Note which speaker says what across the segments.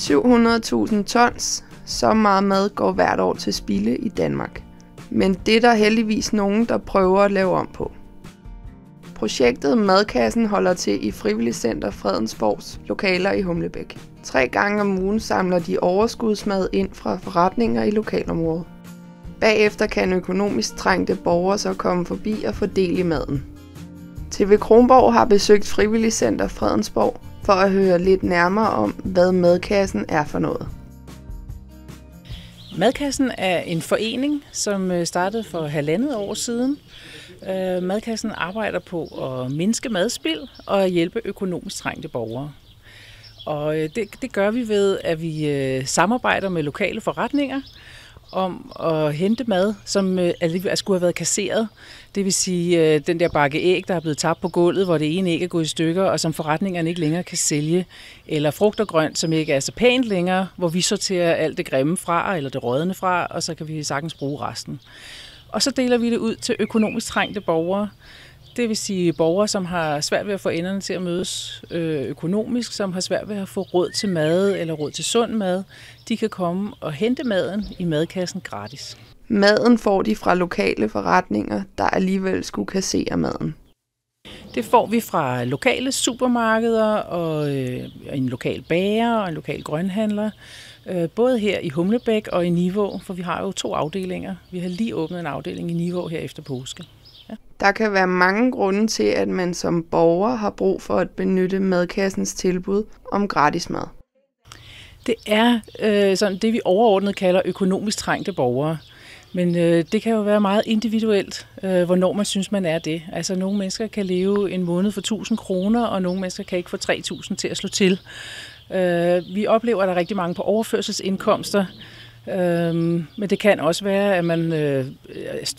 Speaker 1: 700.000 tons, så meget mad går hvert år til spilde i Danmark. Men det er der heldigvis nogen, der prøver at lave om på. Projektet Madkassen holder til i Frivilligcenter Fredensborgs lokaler i Humlebæk. Tre gange om ugen samler de overskudsmad ind fra forretninger i lokalområdet. Bagefter kan økonomisk trængte borgere så komme forbi og fordele maden. TV Kronborg har besøgt Frivilligcenter Fredensborg for at høre lidt nærmere om, hvad madkassen er for noget.
Speaker 2: Madkassen er en forening, som øh, startede for halvandet år siden. Øh, madkassen arbejder på at mindske madspild og hjælpe økonomisk trængte borgere. Og øh, det, det gør vi ved, at vi samarbejder med lokale forretninger, om at hente mad, som øh, alligevel altså, skulle have været kasseret. Det vil sige, øh, den der bakke æg, der er blevet tabt på gulvet, hvor det ene æg er gået i stykker, og som forretningerne ikke længere kan sælge. Eller frugt og grønt, som ikke er så pænt længere, hvor vi sorterer alt det grimme fra, eller det rådne fra, og så kan vi sagtens bruge resten. Og så deler vi det ud til økonomisk trængte borgere, det vil sige borgere, som har svært ved at få enderne til at mødes øh, økonomisk, som har svært ved at få råd til mad eller råd til sund mad, de kan komme og hente maden i madkassen gratis.
Speaker 1: Maden får de fra lokale forretninger, der alligevel skulle kassere maden.
Speaker 2: Det får vi fra lokale supermarkeder og øh, en lokal bager og en lokal grønhandler. Øh, både her i Humlebæk og i Niveau, for vi har jo to afdelinger. Vi har lige åbnet en afdeling i Niveau her efter påske.
Speaker 1: Ja. Der kan være mange grunde til, at man som borger har brug for at benytte madkassens tilbud om gratis mad.
Speaker 2: Det er øh, sådan det, vi overordnet kalder økonomisk trængte borgere. Men øh, det kan jo være meget individuelt, øh, hvornår man synes, man er det. Altså nogle mennesker kan leve en måned for 1000 kroner, og nogle mennesker kan ikke få 3000 til at slå til. Øh, vi oplever, at der er rigtig mange på overførselsindkomster, Øhm, men det kan også være, at man øh,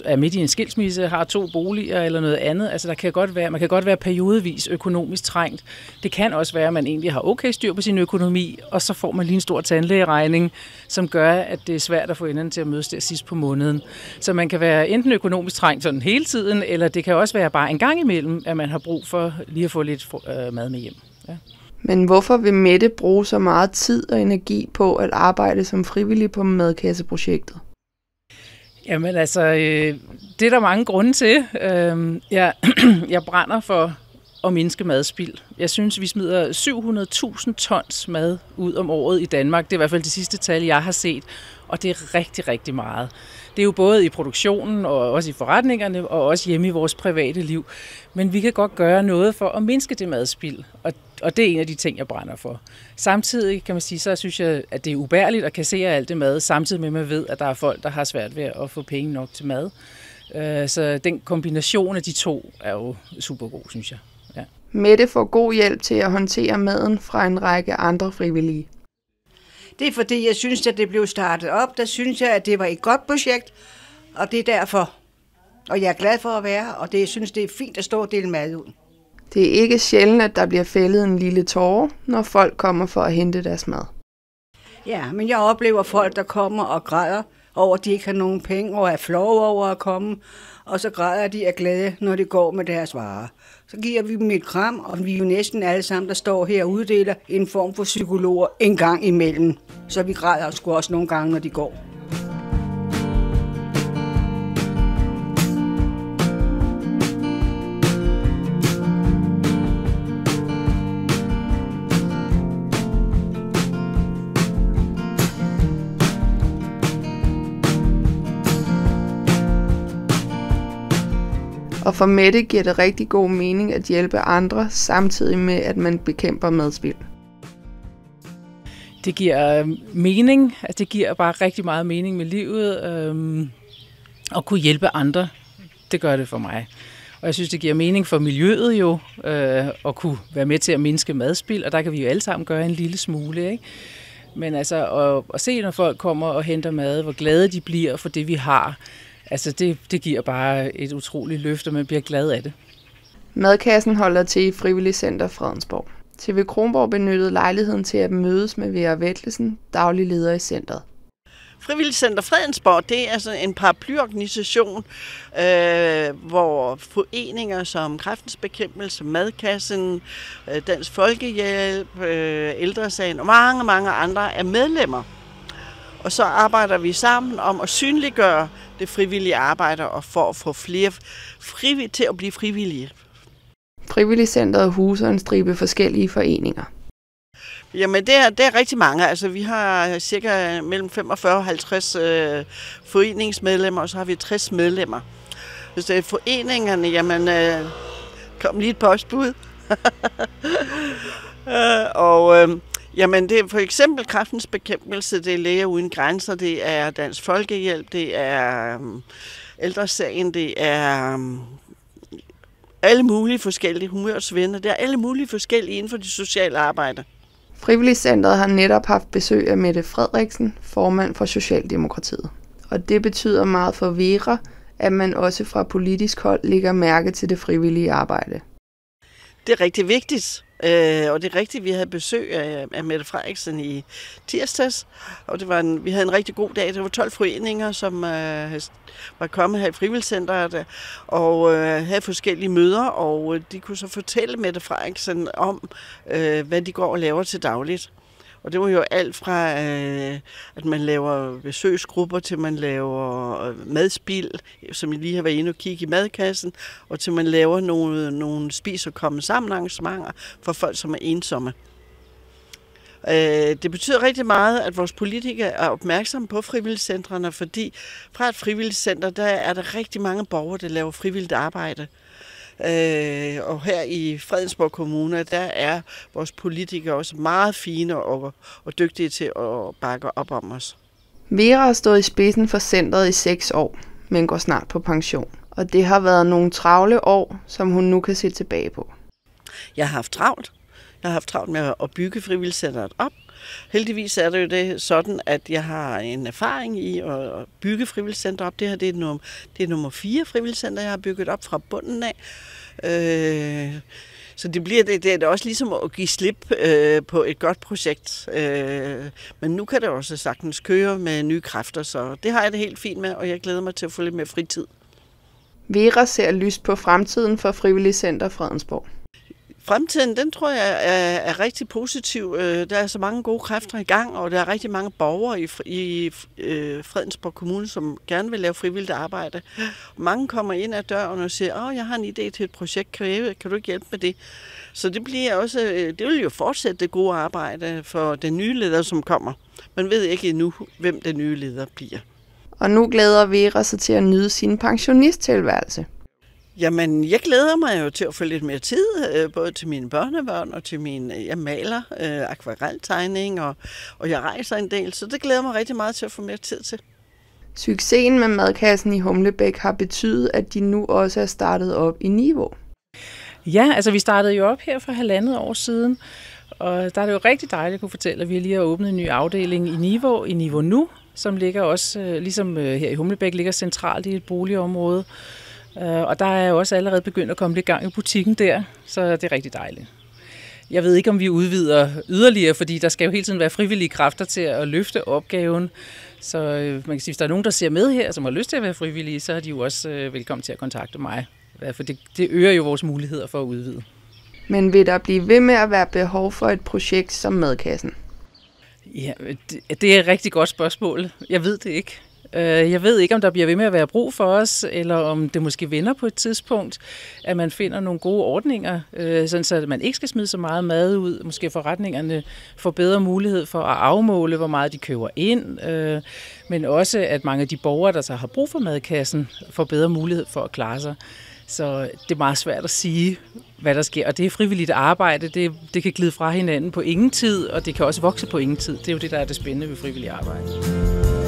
Speaker 2: er midt i en skilsmisse, har to boliger eller noget andet. Altså, der kan godt være, man kan godt være periodevis økonomisk trængt. Det kan også være, at man egentlig har okay styr på sin økonomi, og så får man lige en stor tandlægeregning, som gør, at det er svært at få enden til at mødes der sidst på måneden. Så man kan være enten økonomisk trængt sådan hele tiden, eller det kan også være bare en gang imellem, at man har brug for lige at få lidt øh, mad med hjem. Ja.
Speaker 1: Men hvorfor vil Mette bruge så meget tid og energi på at arbejde som frivillig på madkasseprojektet?
Speaker 2: Jamen altså, øh, det er der mange grunde til. Øh, jeg, jeg brænder for at mindske madspild. Jeg synes, vi smider 700.000 tons mad ud om året i Danmark. Det er i hvert fald det sidste tal, jeg har set, og det er rigtig, rigtig meget. Det er jo både i produktionen og også i forretningerne og også hjemme i vores private liv. Men vi kan godt gøre noget for at mindske det madspild. Og og det er en af de ting, jeg brænder for. Samtidig kan man sige, så synes jeg, at det er ubærligt at kassere alt det mad, samtidig med, at man ved, at der er folk, der har svært ved at få penge nok til mad. Øh, så den kombination af de to er jo super god, synes jeg. Ja.
Speaker 1: Mette får god hjælp til at håndtere maden fra en række andre frivillige. Det er fordi,
Speaker 3: jeg synes, at det blev startet op. Der synes jeg, at det var et godt projekt, og det er derfor. Og jeg er glad for at være, og det, jeg synes, det er fint at stå og dele mad ud.
Speaker 1: Det er ikke sjældent, at der bliver fældet en lille tårer, når folk kommer for at hente deres mad.
Speaker 3: Ja, men jeg oplever folk, der kommer og græder over, at de ikke har nogen penge, og er flove over at komme, og så græder de af glade, når de går med deres varer. Så giver vi dem et kram, og vi er jo næsten alle sammen, der står her og uddeler en form for psykologer en gang imellem. Så vi græder sgu også nogle gange, når de går.
Speaker 1: Og for Mette giver det rigtig god mening at hjælpe andre, samtidig med at man bekæmper madspild.
Speaker 2: Det giver øh, mening. Altså, det giver bare rigtig meget mening med livet. Øhm, at kunne hjælpe andre, det gør det for mig. Og jeg synes, det giver mening for miljøet jo, øh, at kunne være med til at mindske madspild, og der kan vi jo alle sammen gøre en lille smule, ikke? Men altså, at, at se, når folk kommer og henter mad, hvor glade de bliver for det, vi har, altså det, det giver bare et utroligt løft, og man bliver glad af det.
Speaker 1: Madkassen holder til i Frivillig Center Fredensborg. TV Kronborg benyttede lejligheden til at mødes med Vera Vettelsen, daglig leder i centret.
Speaker 3: Frivillig Center Fredensborg, det er sådan altså en paraplyorganisation, øh, hvor foreninger som Kræftens Bekæmpelse, Madkassen, øh, Dansk Folkehjælp, øh, Ældresagen og mange, mange andre er medlemmer. Og så arbejder vi sammen om at synliggøre det frivillige arbejde og for at få flere frivillige til at blive frivillige.
Speaker 1: Frivilligcentret huser en stribe forskellige foreninger.
Speaker 3: Jamen, det er, det er rigtig mange. Altså, vi har cirka mellem 45 og 50 øh, foreningsmedlemmer, og så har vi 60 medlemmer. Hvis øh, er foreningerne, jamen, øh, kom lige et postbud. øh, og øh, Jamen, det er for eksempel kraftens bekæmpelse, det er Læger Uden Grænser, det er Dansk Folkehjælp, det er øhm, Ældresagen, det er øhm, alle mulige forskellige humørsvenner, det er alle mulige forskellige inden for det sociale arbejde.
Speaker 1: Frivilligcentret har netop haft besøg af Mette Frederiksen, formand for Socialdemokratiet. Og det betyder meget for Vera, at man også fra politisk hold lægger mærke til det frivillige arbejde.
Speaker 3: Det er rigtig vigtigt, Øh, og det er rigtigt, vi havde besøg af, af Mette Frederiksen i tirsdags, og det var en, vi havde en rigtig god dag. Der var 12 foreninger, som øh, var kommet her i frivilligcenteret og øh, havde forskellige møder, og øh, de kunne så fortælle Mette Frederiksen om, øh, hvad de går og laver til dagligt. Og det var jo alt fra, øh, at man laver besøgsgrupper, til man laver øh, madspil, som jeg lige har været inde og kigge i madkassen, og til man laver nogle, nogle spis og komme sammen arrangementer for folk, som er ensomme. Øh, det betyder rigtig meget, at vores politikere er opmærksomme på frivilligcentrene, fordi fra et frivilligcenter, der er der rigtig mange borgere, der laver frivilligt arbejde. Øh, og her i Fredensborg Kommune, der er vores politikere også meget fine og, og dygtige til at bakke op om
Speaker 1: os. Vera har stået i spidsen for centret i seks år, men går snart på pension. Og det har været nogle travle år, som hun nu kan se tilbage på.
Speaker 3: Jeg har haft travlt. Jeg har haft travlt med at bygge frivilligcenteret op. Heldigvis er det jo det sådan, at jeg har en erfaring i at bygge frivilligcenter op. Det her det er, nummer, det er nummer fire frivilligcenter, jeg har bygget op fra bunden af. Øh, så det bliver det, det er også ligesom at give slip øh, på et godt projekt. Øh, men nu kan det også sagtens køre med nye kræfter, så det har jeg det helt fint med, og jeg glæder mig til at få lidt mere fritid.
Speaker 1: Vera ser lyst på fremtiden for Frivilligcenter Fredensborg.
Speaker 3: Fremtiden, den tror jeg er, er rigtig positiv. Øh, der er så mange gode kræfter i gang, og der er rigtig mange borgere i, i øh, Fredensborg Kommune, som gerne vil lave frivilligt arbejde. Mange kommer ind ad døren og siger, åh, jeg har en idé til et projekt, kan, jeg, kan du ikke hjælpe med det? Så det, bliver også, øh, det vil jo fortsætte det gode arbejde for den nye leder, som kommer. Man ved ikke endnu, hvem den nye leder bliver.
Speaker 1: Og nu glæder Vera sig til at nyde sin pensionisttilværelse.
Speaker 3: Jamen, jeg glæder mig jo til at få lidt mere tid, øh, både til mine børnebørn og til mine, øh, jeg maler øh, akvareltegning, og, og jeg rejser en del, så det glæder mig rigtig meget til at få mere tid til.
Speaker 1: Succesen med madkassen i Humlebæk har betydet, at de nu også er startet op i niveau.
Speaker 2: Ja, altså vi startede jo op her for halvandet år siden, og der er det jo rigtig dejligt at kunne fortælle, at vi lige har åbnet en ny afdeling i Niveau, i Niveau Nu, som ligger også, øh, ligesom her i Humlebæk, ligger centralt i et boligområde. Øh, og der er jeg også allerede begyndt at komme lidt gang i butikken der, så det er rigtig dejligt. Jeg ved ikke, om vi udvider yderligere, fordi der skal jo hele tiden være frivillige kræfter til at løfte opgaven. Så øh, man kan sige, hvis der er nogen, der ser med her, som har lyst til at være frivillige, så er de jo også øh, velkommen til at kontakte mig. For det, det øger jo vores muligheder for at udvide.
Speaker 1: Men vil der blive ved med at være behov for et projekt som Madkassen?
Speaker 2: Ja, det, det er et rigtig godt spørgsmål. Jeg ved det ikke. Øh, jeg ved ikke, om der bliver ved med at være brug for os, eller om det måske vender på et tidspunkt, at man finder nogle gode ordninger, øh, sådan så man ikke skal smide så meget mad ud. Måske forretningerne får bedre mulighed for at afmåle, hvor meget de køber ind, øh, men også at mange af de borgere, der så har brug for madkassen, får bedre mulighed for at klare sig. Så det er meget svært at sige, hvad der sker. Og det er frivilligt arbejde. Det, det kan glide fra hinanden på ingen tid, og det kan også vokse på ingen tid. Det er jo det, der er det spændende ved frivilligt arbejde.